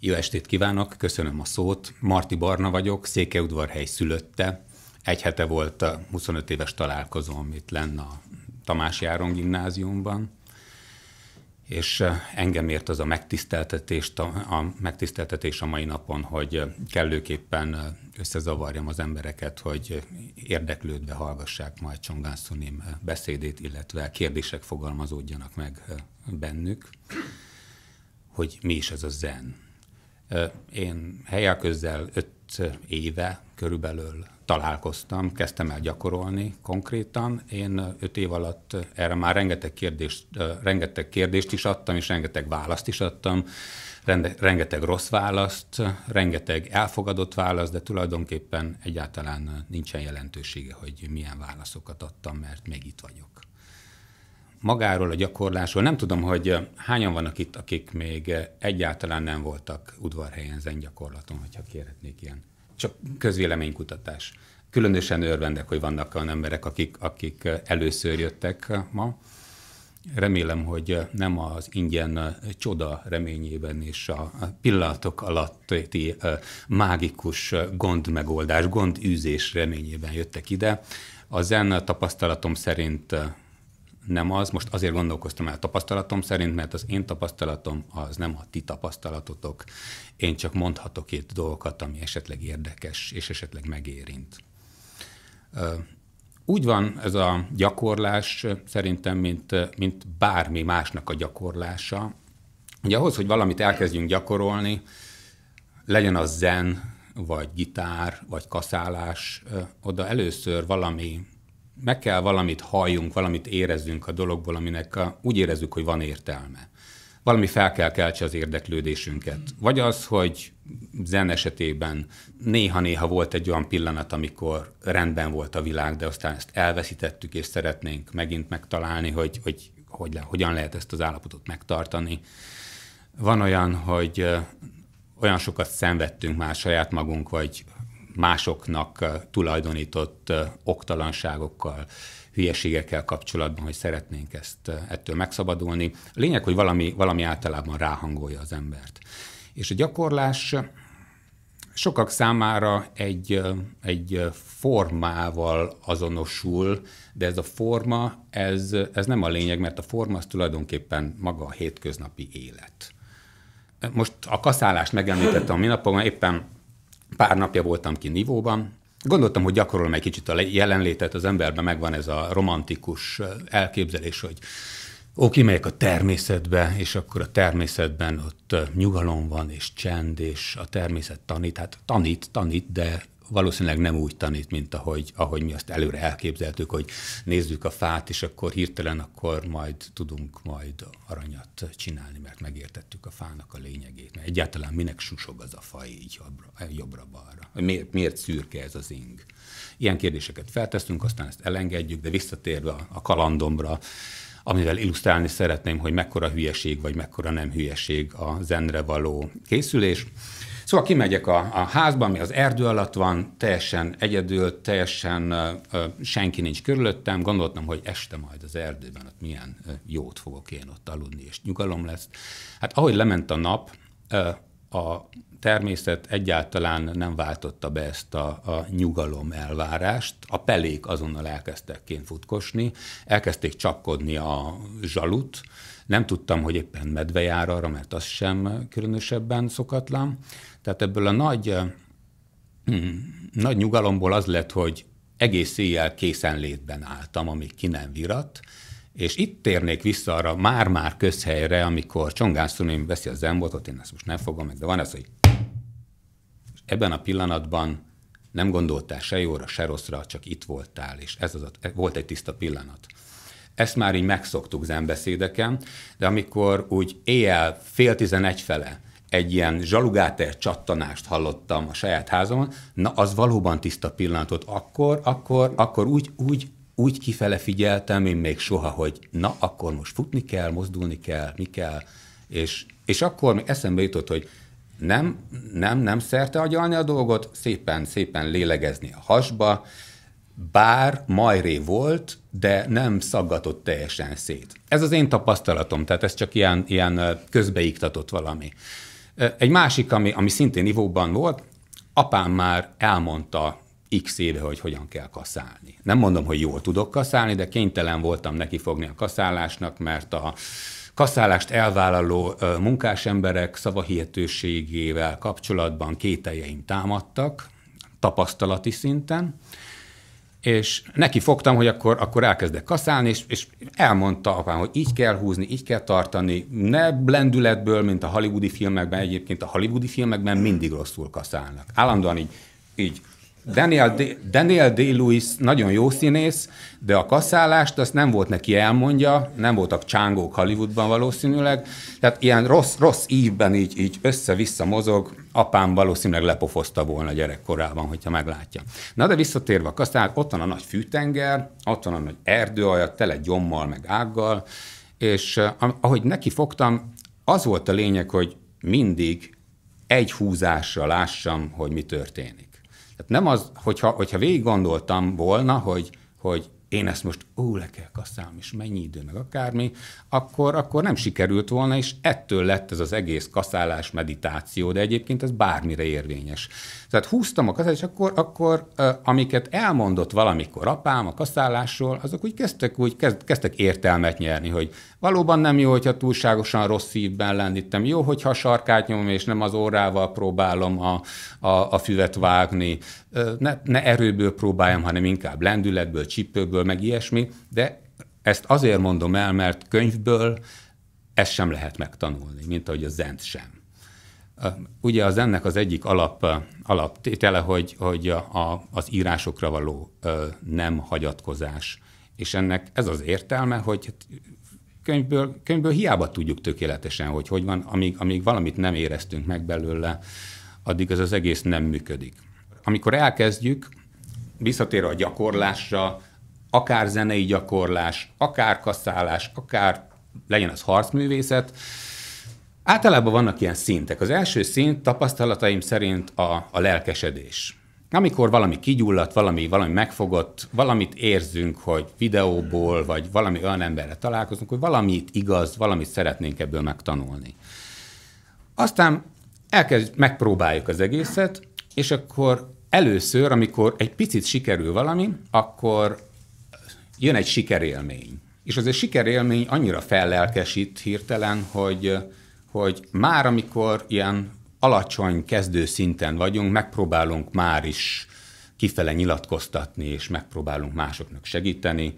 Jó estét kívánok, köszönöm a szót. Marti Barna vagyok, Székelyudvarhely szülötte. Egy hete volt a 25 éves találkozóm itt lenne a Tamás Járon gimnáziumban, és engem ért az a megtiszteltetés, a megtiszteltetés a mai napon, hogy kellőképpen összezavarjam az embereket, hogy érdeklődve hallgassák majd Csongászunim beszédét, illetve kérdések fogalmazódjanak meg bennük, hogy mi is ez a zen. Én helyek közel öt éve körülbelül találkoztam, kezdtem el gyakorolni konkrétan. Én öt év alatt erre már rengeteg kérdést, rengeteg kérdést is adtam, és rengeteg választ is adtam, rengeteg rossz választ, rengeteg elfogadott választ, de tulajdonképpen egyáltalán nincsen jelentősége, hogy milyen válaszokat adtam, mert még itt vagyok magáról, a gyakorlásról. Nem tudom, hogy hányan vannak itt, akik még egyáltalán nem voltak udvarhelyen zengyakorlaton, hogyha kérhetnék ilyen. Csak közvéleménykutatás. Különösen örvendek, hogy vannak olyan emberek, akik, akik először jöttek ma. Remélem, hogy nem az ingyen csoda reményében és a pillanatok alatti mágikus gondmegoldás, gondűzés reményében jöttek ide. A zen tapasztalatom szerint nem az. Most azért gondolkoztam el a tapasztalatom szerint, mert az én tapasztalatom az nem a ti tapasztalatotok. Én csak mondhatok itt dolgokat, ami esetleg érdekes, és esetleg megérint. Úgy van ez a gyakorlás szerintem, mint, mint bármi másnak a gyakorlása. Ugye ahhoz, hogy valamit elkezdjünk gyakorolni, legyen az zen, vagy gitár, vagy kaszálás, oda először valami meg kell valamit halljunk, valamit érezzünk a dologból, aminek a, úgy érezzük, hogy van értelme. Valami fel kell keltse az érdeklődésünket. Vagy az, hogy zen esetében néha-néha volt egy olyan pillanat, amikor rendben volt a világ, de aztán ezt elveszítettük, és szeretnénk megint megtalálni, hogy, hogy, hogy le, hogyan lehet ezt az állapotot megtartani. Van olyan, hogy olyan sokat szenvedtünk már saját magunk, vagy másoknak eh, tulajdonított eh, oktalanságokkal, hülyeségekkel kapcsolatban, hogy szeretnénk ezt eh, ettől megszabadulni. A lényeg, hogy valami, valami általában ráhangolja az embert. És a gyakorlás sokak számára egy, egy formával azonosul, de ez a forma, ez, ez nem a lényeg, mert a forma az tulajdonképpen maga a hétköznapi élet. Most a kaszálást megemlítettem a minapokban, éppen Pár napja voltam ki Nivóban, Gondoltam, hogy gyakorolom egy kicsit a jelenlétet, az emberben megvan ez a romantikus elképzelés, hogy ó, kimegyek a természetbe, és akkor a természetben ott nyugalom van, és csend, és a természet tanít. Hát tanít, tanít, de valószínűleg nem úgy tanít, mint ahogy, ahogy mi azt előre elképzeltük, hogy nézzük a fát, és akkor hirtelen akkor majd tudunk majd aranyat csinálni, mert megértettük a fának a lényegét. Mert egyáltalán minek susog az a fa így jobbra-balra? Miért, miért szürke ez az ing? Ilyen kérdéseket felteszünk, aztán ezt elengedjük, de visszatérve a kalandomra, amivel illusztrálni szeretném, hogy mekkora hülyeség vagy mekkora nem hülyeség a zenre való készülés Szóval kimegyek a, a házba, ami az erdő alatt van, teljesen egyedül, teljesen ö, ö, senki nincs körülöttem, gondoltam, hogy este majd az erdőben ott milyen ö, jót fogok én ott aludni, és nyugalom lesz. Hát ahogy lement a nap, ö, a természet egyáltalán nem váltotta be ezt a, a nyugalom elvárást. A pelék azonnal elkezdtek kint futkosni, elkezdték csapkodni a zsalut, nem tudtam, hogy éppen medve jár arra, mert az sem különösebben szokatlan. Tehát ebből a nagy, hm, nagy nyugalomból az lett, hogy egész éjjel létben álltam, amíg ki nem virat, és itt térnék vissza arra már-már közhelyre, amikor Csongán veszi a zembotot, én ezt most nem fogom meg, de van ez, hogy ebben a pillanatban nem gondoltál se jóra, se rosszra, csak itt voltál, és ez az a, volt egy tiszta pillanat. Ezt már így megszoktuk zenbeszédeken, de amikor úgy éjjel fél tizenegy fele egy ilyen zsalugáter csattanást hallottam a saját házamon, na az valóban tiszta pillanatot. Akkor, akkor, akkor úgy, úgy, úgy kifele figyeltem, én még soha, hogy na, akkor most futni kell, mozdulni kell, mi kell, és, és akkor még eszembe jutott, hogy nem, nem, nem szerte agyalni a dolgot, szépen, szépen lélegezni a hasba, bár majré volt, de nem szaggatott teljesen szét. Ez az én tapasztalatom, tehát ez csak ilyen, ilyen közbeiktatott valami. Egy másik, ami, ami szintén ivóban volt, apám már elmondta x éve, hogy hogyan kell kaszálni. Nem mondom, hogy jól tudok kaszálni, de kénytelen voltam neki fogni a kaszálásnak, mert a kaszálást elvállaló munkásemberek szavahihetőségével kapcsolatban kételjeim támadtak, tapasztalati szinten, és neki fogtam, hogy akkor, akkor elkezdek kaszálni, és, és elmondta apám, hogy így kell húzni, így kell tartani, ne blendületből, mint a hollywoodi filmekben, egyébként a hollywoodi filmekben mindig rosszul kaszálnak. Állandóan így, így Daniel, D- Daniel Day-Lewis nagyon jó színész, de a kaszálást azt nem volt neki elmondja, nem voltak csángók Hollywoodban valószínűleg, tehát ilyen rossz, rossz ívben így, így össze-vissza mozog, apám valószínűleg lepofozta volna gyerekkorában, hogyha meglátja. Na de visszatérve a kaszál, ott van a nagy fűtenger, ott van a nagy erdőaja, tele gyommal, meg ággal, és eh, ahogy neki fogtam, az volt a lényeg, hogy mindig egy húzásra lássam, hogy mi történik. Tehát nem az, hogyha, hogyha végig gondoltam volna, hogy, hogy én ezt most ó, le kell kaszálni, és mennyi idő, meg akármi, akkor, akkor nem sikerült volna, és ettől lett ez az egész kaszálás meditáció, de egyébként ez bármire érvényes. Tehát húztam a kaszálást, és akkor, akkor amiket elmondott valamikor apám a kaszálásról, azok úgy kezdtek, úgy kezd, kezdtek értelmet nyerni, hogy Valóban nem jó, hogyha túlságosan rossz szívben lennítem. Jó, hogyha a sarkát nyomom, és nem az órával próbálom a, a, a füvet vágni. Ne, ne erőből próbáljam, hanem inkább lendületből, csípőből, meg ilyesmi. De ezt azért mondom el, mert könyvből ezt sem lehet megtanulni, mint ahogy a zent sem. Ugye az ennek az egyik alap, alaptétele, hogy, hogy a, az írásokra való nem hagyatkozás. És ennek ez az értelme, hogy könyvből, könyvből hiába tudjuk tökéletesen, hogy hogy van, amíg, amíg valamit nem éreztünk meg belőle, addig ez az egész nem működik. Amikor elkezdjük, visszatér a gyakorlásra, akár zenei gyakorlás, akár kaszálás, akár legyen az harcművészet, általában vannak ilyen szintek. Az első szint tapasztalataim szerint a, a lelkesedés. Amikor valami kigyulladt, valami, valami megfogott, valamit érzünk, hogy videóból, vagy valami olyan emberre találkozunk, hogy valamit igaz, valamit szeretnénk ebből megtanulni. Aztán elkezd, megpróbáljuk az egészet, és akkor először, amikor egy picit sikerül valami, akkor jön egy sikerélmény. És az egy sikerélmény annyira fellelkesít hirtelen, hogy, hogy már amikor ilyen alacsony kezdő szinten vagyunk, megpróbálunk már is kifele nyilatkoztatni, és megpróbálunk másoknak segíteni,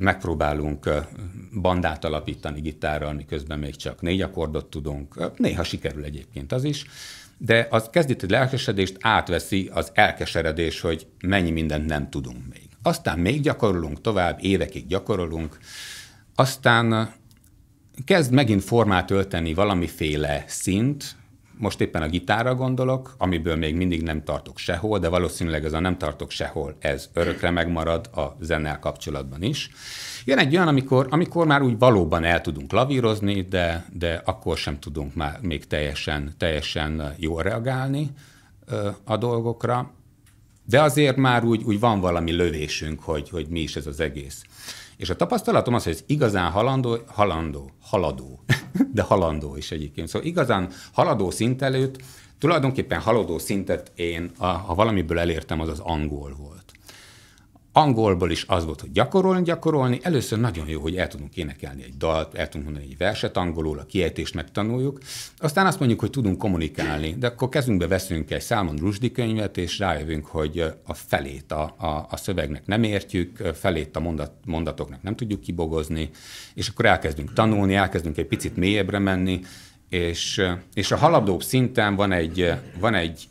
megpróbálunk bandát alapítani gitárral, miközben még csak négy akkordot tudunk, néha sikerül egyébként az is, de az kezdeti lelkesedést átveszi az elkeseredés, hogy mennyi mindent nem tudunk még. Aztán még gyakorolunk tovább, évekig gyakorolunk, aztán kezd megint formát ölteni valamiféle szint, most éppen a gitárra gondolok, amiből még mindig nem tartok sehol, de valószínűleg ez a nem tartok sehol, ez örökre megmarad a zennel kapcsolatban is. Jön egy olyan, amikor, amikor már úgy valóban el tudunk lavírozni, de, de akkor sem tudunk már még teljesen, teljesen jól reagálni a dolgokra. De azért már úgy, úgy van valami lövésünk, hogy, hogy mi is ez az egész. És a tapasztalatom az, hogy ez igazán halandó, halandó, haladó, de halandó is egyébként. Szóval igazán haladó szint előtt, tulajdonképpen haladó szintet én, ha valamiből elértem, az az angol volt angolból is az volt, hogy gyakorolni, gyakorolni. Először nagyon jó, hogy el tudunk énekelni egy dalt, el tudunk mondani egy verset angolul, a kiejtést megtanuljuk. Aztán azt mondjuk, hogy tudunk kommunikálni, de akkor kezünkbe veszünk egy számon rusdi könyvet, és rájövünk, hogy a felét a, a, a szövegnek nem értjük, felét a mondat, mondatoknak nem tudjuk kibogozni, és akkor elkezdünk tanulni, elkezdünk egy picit mélyebbre menni, és, és a haladóbb szinten van egy, van egy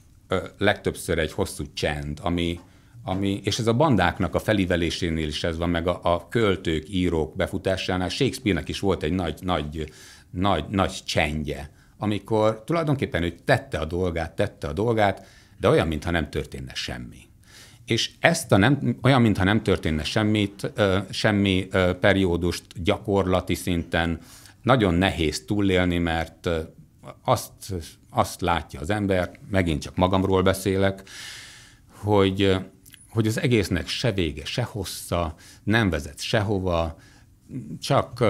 legtöbbször egy hosszú csend, ami, ami, és ez a bandáknak a felivelésénél is ez van, meg a, a költők, írók befutásánál Shakespeare-nek is volt egy nagy, nagy, nagy, nagy csendje, amikor tulajdonképpen ő tette a dolgát, tette a dolgát, de olyan, mintha nem történne semmi. És ezt a nem, olyan, mintha nem történne semmit, semmi periódust gyakorlati szinten nagyon nehéz túlélni, mert azt, azt látja az ember, megint csak magamról beszélek, hogy hogy az egésznek se vége, se hossza, nem vezet sehova, csak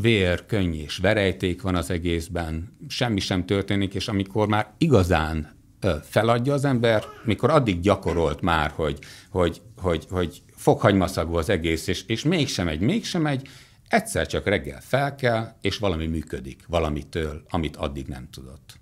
vér, könny és verejték van az egészben, semmi sem történik, és amikor már igazán feladja az ember, mikor addig gyakorolt már, hogy, hogy, hogy, hogy fokhagymaszagú az egész, és, és mégsem egy, mégsem egy, egyszer csak reggel fel kell, és valami működik valamitől, amit addig nem tudott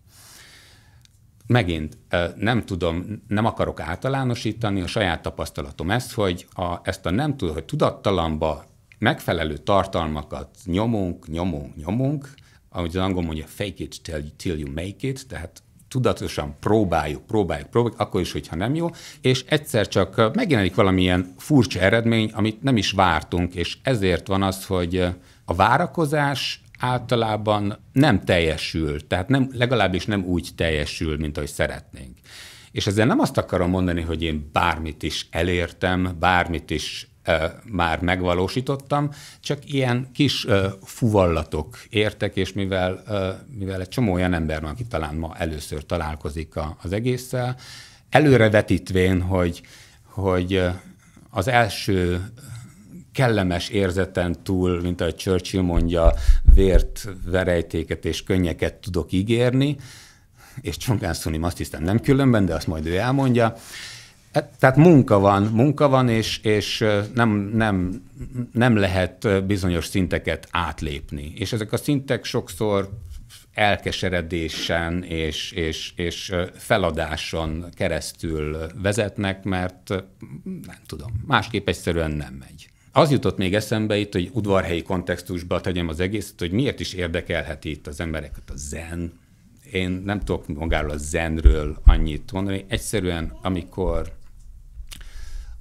megint nem tudom, nem akarok általánosítani, a saját tapasztalatom ez, hogy a, ezt a nem tud, hogy tudattalamba megfelelő tartalmakat nyomunk, nyomunk, nyomunk, amit az angol mondja, fake it till, till you make it, tehát tudatosan próbáljuk, próbáljuk, próbáljuk, akkor is, hogyha nem jó, és egyszer csak megjelenik valamilyen furcsa eredmény, amit nem is vártunk, és ezért van az, hogy a várakozás általában nem teljesül, tehát nem, legalábbis nem úgy teljesül, mint ahogy szeretnénk. És ezzel nem azt akarom mondani, hogy én bármit is elértem, bármit is már megvalósítottam, csak ilyen kis ö, fuvallatok értek, és mivel, ö, mivel egy csomó olyan ember van, aki talán ma először találkozik a, az egésszel, előre hogy, hogy az első kellemes érzeten túl, mint ahogy Churchill mondja, vért, verejtéket és könnyeket tudok ígérni, és csongán Szunim azt hiszem nem különben, de azt majd ő elmondja. E, tehát munka van, munka van, és, és nem, nem, nem lehet bizonyos szinteket átlépni. És ezek a szintek sokszor elkeseredésen és, és, és feladáson keresztül vezetnek, mert nem tudom, másképp egyszerűen nem megy. Az jutott még eszembe itt, hogy udvarhelyi kontextusba tegyem az egészet, hogy miért is érdekelheti itt az embereket a zen. Én nem tudok magáról a zenről annyit mondani. Egyszerűen, amikor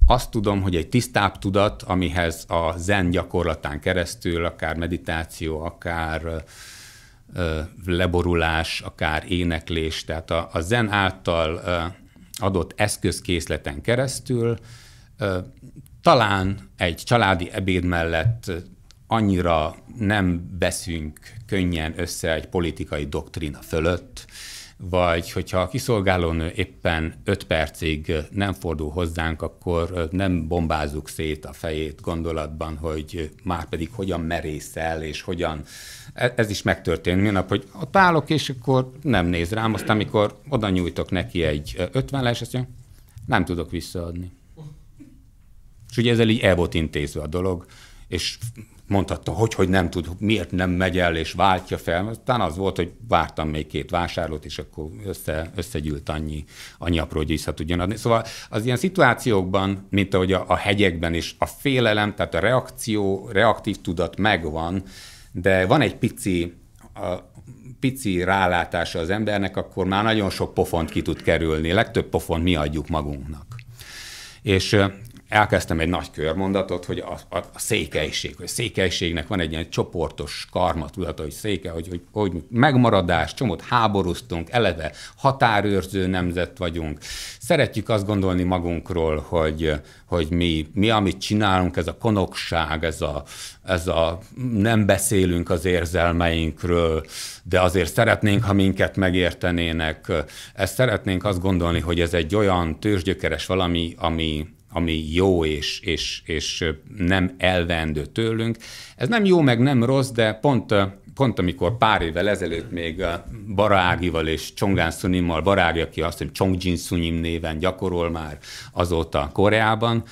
azt tudom, hogy egy tisztább tudat, amihez a zen gyakorlatán keresztül, akár meditáció, akár leborulás, akár éneklés, tehát a, zen által adott eszközkészleten keresztül talán egy családi ebéd mellett annyira nem beszünk könnyen össze egy politikai doktrína fölött, vagy hogyha a kiszolgálónő éppen öt percig nem fordul hozzánk, akkor nem bombázzuk szét a fejét gondolatban, hogy már pedig hogyan merészel, és hogyan. E, ez is megtörtént minap, hogy ott állok, és akkor nem néz rám, aztán amikor oda nyújtok neki egy 50 azt mondja, nem tudok visszaadni. És ugye ezzel így el volt intézve a dolog, és mondhatta, hogy, hogy nem tud, miért nem megy el, és váltja fel. Aztán az volt, hogy vártam még két vásárlót, és akkor össze, összegyűlt annyi, annyi apró, hogy vissza tudjon adni. Szóval az ilyen szituációkban, mint ahogy a, a hegyekben is, a félelem, tehát a reakció, reaktív tudat megvan, de van egy pici, a, pici rálátása az embernek, akkor már nagyon sok pofont ki tud kerülni. Legtöbb pofont mi adjuk magunknak. És elkezdtem egy nagy körmondatot, hogy a, a, a székelység, hogy a székelységnek van egy ilyen csoportos karma tudata, hogy széke, hogy, hogy, hogy megmaradás, csomót háborúztunk, eleve határőrző nemzet vagyunk. Szeretjük azt gondolni magunkról, hogy, hogy mi, mi, amit csinálunk, ez a konokság, ez a, ez a nem beszélünk az érzelmeinkről, de azért szeretnénk, ha minket megértenének. Ezt szeretnénk azt gondolni, hogy ez egy olyan tőzsgyökeres valami, ami, ami jó és, és, és nem elvendő tőlünk. Ez nem jó, meg nem rossz, de pont, pont amikor pár évvel ezelőtt még Barágival és Csongán Szunimmal, Barági, aki azt, mondja, Csongjin Szunim néven gyakorol már azóta Koreában,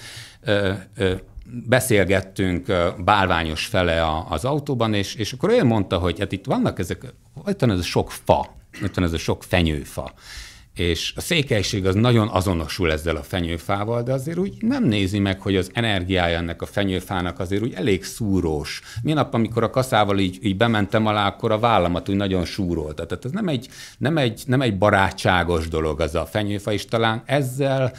beszélgettünk bálványos fele az autóban, és, és akkor ő mondta, hogy hát itt vannak ezek, itt van ez a sok fa, itt van ez a sok fenyőfa és a székelység az nagyon azonosul ezzel a fenyőfával, de azért úgy nem nézi meg, hogy az energiája ennek a fenyőfának azért úgy elég szúrós. Mi nap, amikor a kaszával így, így bementem alá, akkor a vállamat úgy nagyon súrolta. Tehát ez nem egy, nem, egy, nem egy barátságos dolog az a fenyőfa, és talán ezzel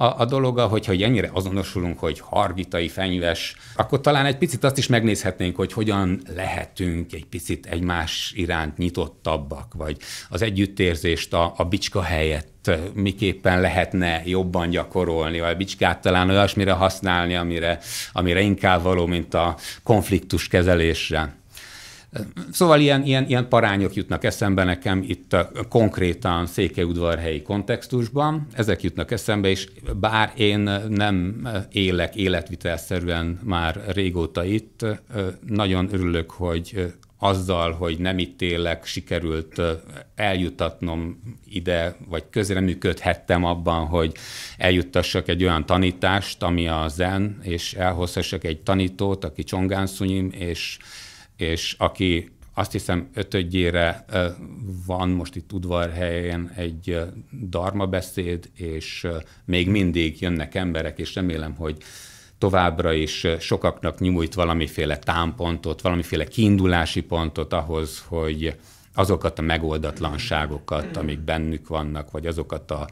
a, a dologa, hogyha ennyire azonosulunk, hogy hargitai, fenyves, akkor talán egy picit azt is megnézhetnénk, hogy hogyan lehetünk egy picit egymás iránt nyitottabbak, vagy az együttérzést a, a bicska helyett miképpen lehetne jobban gyakorolni, vagy a bicskát talán olyasmire használni, amire, amire inkább való, mint a konfliktus kezelésre. Szóval ilyen, ilyen, ilyen parányok jutnak eszembe nekem itt a, konkrétan székelyudvarhelyi kontextusban, ezek jutnak eszembe, és bár én nem élek életvitelszerűen már régóta itt, nagyon örülök, hogy azzal, hogy nem itt élek, sikerült eljutatnom ide, vagy közreműködhettem abban, hogy eljuttassak egy olyan tanítást, ami a zen, és elhozhassak egy tanítót, aki Csongánszonyim, és és aki azt hiszem ötödjére van most itt udvarhelyen egy darma beszéd, és még mindig jönnek emberek, és remélem, hogy továbbra is sokaknak nyújt valamiféle támpontot, valamiféle kiindulási pontot ahhoz, hogy azokat a megoldatlanságokat, amik bennük vannak, vagy azokat a,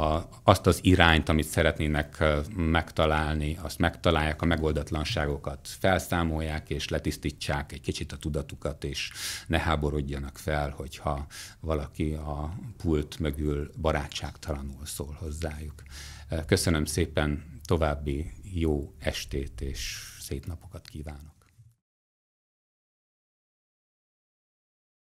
a, azt az irányt, amit szeretnének megtalálni, azt megtalálják, a megoldatlanságokat felszámolják, és letisztítsák egy kicsit a tudatukat, és ne háborodjanak fel, hogyha valaki a pult mögül barátságtalanul szól hozzájuk. Köszönöm szépen, további jó estét és szép napokat kívánok!